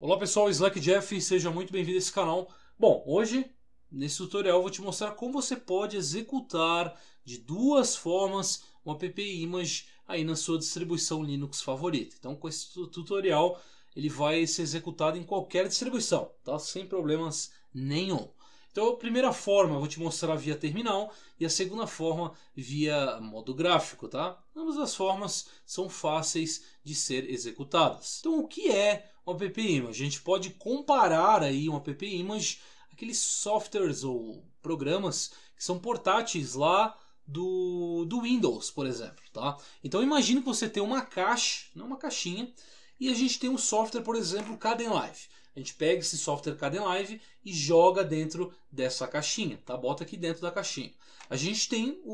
Olá pessoal, Slack Jeff, seja muito bem-vindo a esse canal. Bom, hoje nesse tutorial eu vou te mostrar como você pode executar de duas formas uma app Image aí na sua distribuição Linux favorita. Então com esse tutorial ele vai ser executado em qualquer distribuição, tá? Sem problemas nenhum. Então a primeira forma eu vou te mostrar via terminal e a segunda forma via modo gráfico, tá? Ambas as formas são fáceis de ser executadas. Então o que é uma app Image. A gente pode comparar aí uma app Image aqueles softwares ou programas que são portáteis lá do, do Windows, por exemplo, tá? Então imagine que você tem uma caixa, não uma caixinha, e a gente tem um software, por exemplo, Kdenlive. A gente pega esse software Kdenlive e joga dentro dessa caixinha, tá? Bota aqui dentro da caixinha. A gente tem o,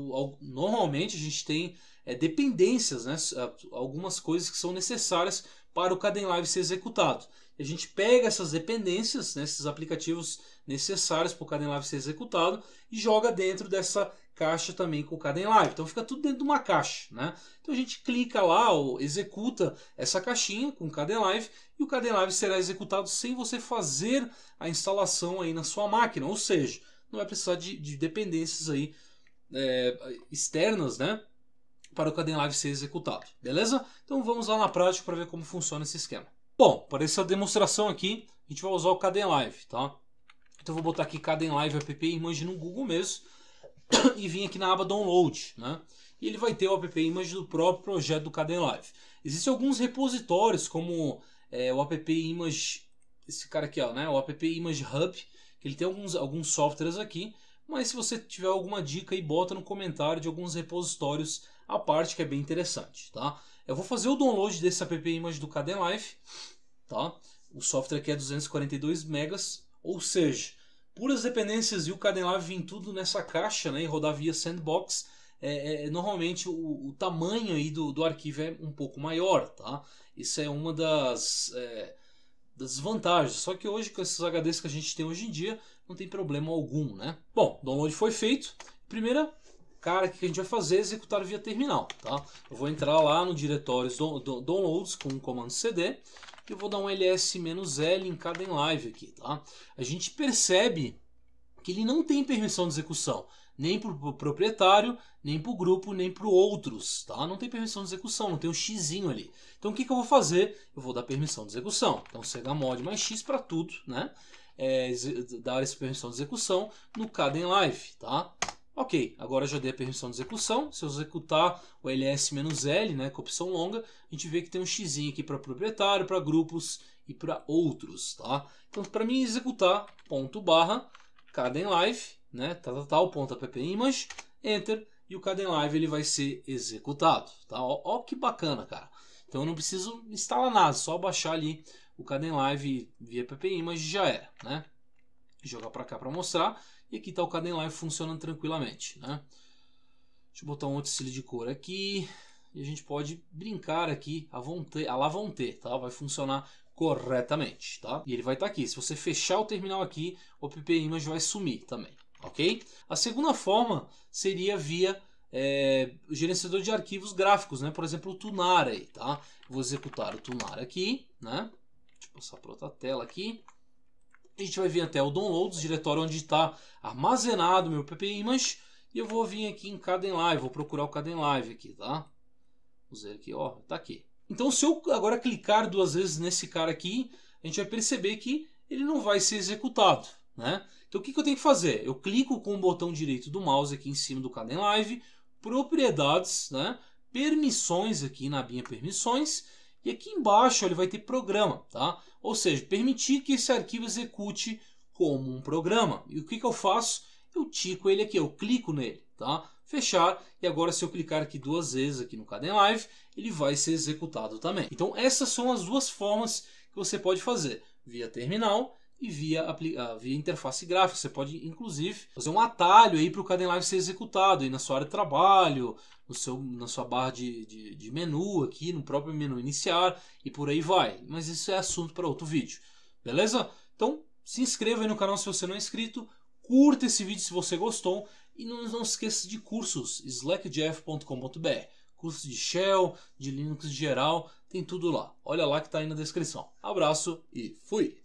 o, o normalmente a gente tem é, dependências, né? Algumas coisas que são necessárias para o Live ser executado. a gente pega essas dependências, né, esses aplicativos necessários para o Live ser executado e joga dentro dessa caixa também com o Live. Então fica tudo dentro de uma caixa. Né? Então a gente clica lá ou executa essa caixinha com o Live e o Live será executado sem você fazer a instalação aí na sua máquina. Ou seja, não vai precisar de, de dependências aí é, externas, né? para o Live ser executado, beleza? Então vamos lá na prática para ver como funciona esse esquema. Bom, para essa demonstração aqui, a gente vai usar o Live, tá? Então eu vou botar aqui Live app, image no Google mesmo, e vim aqui na aba Download, né? E ele vai ter o app image do próprio projeto do Live. Existem alguns repositórios, como é, o app image, esse cara aqui, ó, né? O app image hub, que ele tem alguns, alguns softwares aqui, mas se você tiver alguma dica aí, bota no comentário de alguns repositórios a parte que é bem interessante, tá? Eu vou fazer o download desse app image do Kdenlive, tá? O software aqui é 242 megas, ou seja, puras dependências e o Live vem tudo nessa caixa, né? E rodar via sandbox. É, é, é, normalmente o, o, tamanho aí do, do arquivo é um pouco maior, tá? Isso é uma das, é, das vantagens. Só que hoje, com esses HDs que a gente tem hoje em dia, não tem problema algum, né? Bom, download foi feito. Primeira cara, o que a gente vai fazer? É executar via terminal, tá? Eu vou entrar lá no diretórios downloads com o um comando cd e eu vou dar um ls-l em cada live aqui, tá? A gente percebe que ele não tem permissão de execução, nem para o proprietário, nem para o grupo, nem para outros, tá? Não tem permissão de execução, não tem um xzinho ali. Então o que, que eu vou fazer? Eu vou dar permissão de execução. Então chmod mais x para tudo, né? É, dar essa permissão de execução no live, tá? Ok, agora já dei a permissão de execução. Se eu executar o ls-l, né, com a opção longa, a gente vê que tem um x aqui para proprietário, para grupos e para outros. Tá? Então, para mim executar, ponto barra, kdenlive, né, tal, tá, tal, tá, tal, tá, ponto app enter, e o kdenlive ele vai ser executado. Tá? Ó, ó que bacana, cara. Então eu não preciso instalar nada, só baixar ali o kdenlive via appimage e já era. Né? jogar para cá para mostrar. E aqui está o Caden Live funcionando tranquilamente. Né? Deixa eu botar um outro estilo de cor aqui. E a gente pode brincar aqui a, vonte, a la tá? Vai funcionar corretamente, tá? E ele vai estar tá aqui. Se você fechar o terminal aqui, o PP Image vai sumir também, ok? A segunda forma seria via é, gerenciador de arquivos gráficos, né? Por exemplo, o Tunare, tá? Vou executar o Tunare aqui, né? Deixa eu passar para outra tela aqui a gente vai vir até o Downloads, diretório onde está armazenado meu ppimage. E eu vou vir aqui em Caden Live, vou procurar o Caden Live aqui, tá? Vamos ver aqui, ó, tá aqui. Então se eu agora clicar duas vezes nesse cara aqui, a gente vai perceber que ele não vai ser executado, né? Então o que, que eu tenho que fazer? Eu clico com o botão direito do mouse aqui em cima do Caden Live, propriedades, né? Permissões aqui na minha permissões e aqui embaixo ele vai ter programa, tá? Ou seja, permitir que esse arquivo execute como um programa. E o que, que eu faço? Eu tico ele aqui, eu clico nele, tá? Fechar, e agora se eu clicar aqui duas vezes aqui no Kden Live, ele vai ser executado também. Então essas são as duas formas que você pode fazer, via terminal e via, ah, via interface gráfica. Você pode, inclusive, fazer um atalho aí para o Kdenlive ser executado aí na sua área de trabalho, no seu, na sua barra de, de, de menu aqui, no próprio menu iniciar e por aí vai. Mas isso é assunto para outro vídeo, beleza? Então, se inscreva aí no canal se você não é inscrito, curta esse vídeo se você gostou e não, não esqueça de cursos, slackjeff.com.br cursos de Shell, de Linux em geral, tem tudo lá. Olha lá que está aí na descrição. Abraço e fui!